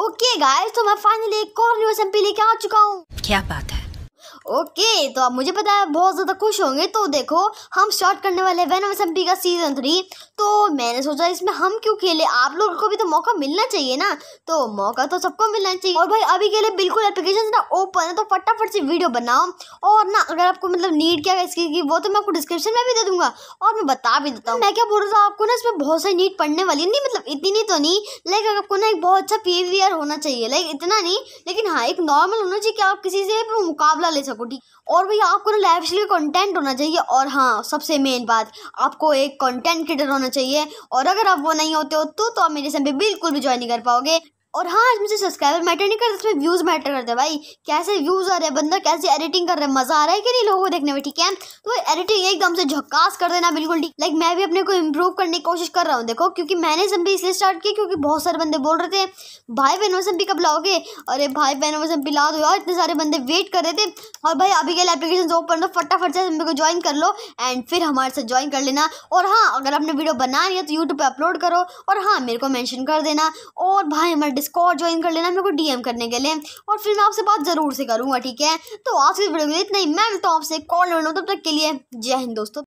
okay guys तो मैं finally एक और न्यू एसएमपी लेके आ चुका हूँ क्या बात है ओके तो आप मुझे पता है बहुत ज़्यादा खुश होंगे तो देखो हम स्टार्ट करने वाले हैं वेनम एसएमपी का सीज़न थ्री तो मैंने सोचा इसमें हम क्यों खेले आप लोगों को भी तो मौका मिलना चाहिए ना तो मौका तो सबको मिलना चाहिए और भाई अभी के लिए बिल्कुल एप्लीकेशन ना ओपन है तो फटाफट से वीडियो बनाओ और ना अगर आपको मतलब नीड क्या है इसकी वो तो मैं आपको डिस्क्रिप्शन में भी दे दूंगा और मैं बता भी देता हूँ मैं क्या बोल रहा था आपको ना इसमें बहुत सारी नीट पढ़ने वाली नहीं मतलब इतनी तो नहीं लाइक आपको ना एक बहुत अच्छा पी होना चाहिए लाइक इतना नहीं लेकिन हाँ एक नॉर्मल होना चाहिए कि आप किसी से मुकाबला ले सको सको ठीक और भैया आपको ना लाइफ स्टाइल कंटेंट होना चाहिए और हाँ सबसे मेन बात आपको एक कंटेंट क्रिएटर होना चाहिए और अगर आप वो नहीं होते हो तो, तो आप मेरे समय बिल्कुल भी ज्वाइन नहीं कर पाओगे और हाँ मुझे सब्सक्राइबर मैटर नहीं करता इसमें व्यूज़ मैटर करते भाई कैसे व्यूज़ आ रहे हैं बंदा कैसे एडिटिंग कर रहा है मज़ा आ रहा है कि नहीं लोगों को देखने में ठीक है तो एडिटिंग एकदम से झक्कास कर देना बिल्कुल ठीक लाइक मैं भी अपने को इम्प्रूव करने की कोशिश कर रहा हूँ देखो क्योंकि मैंने भी इसलिए स्टार्ट किया क्योंकि बहुत सारे बंदे बोल रहे थे भाई बहनों भी कब लाओगे अरे भाई बहनों भी ला दो यार इतने सारे बंदे वेट कर रहे थे और भाई अभी के लिए एप्लीकेशन ओपन लो फटाफट से मेरे को ज्वाइन कर लो एंड फिर हमारे साथ ज्वाइन कर लेना और हाँ अगर आपने वीडियो बना लिया तो यूट्यूब पर अपलोड करो और हाँ मेरे को मैंशन कर देना और भाई हमारे स्कॉट ज्वाइन कर लेना मेरे को डीएम करने के लिए और फिर मैं आपसे बात ज़रूर से करूँगा ठीक है तो आज की वीडियो में इतना ही मैं मिलता हूँ आपसे कॉल लेना तब तक के लिए जय हिंद दोस्तों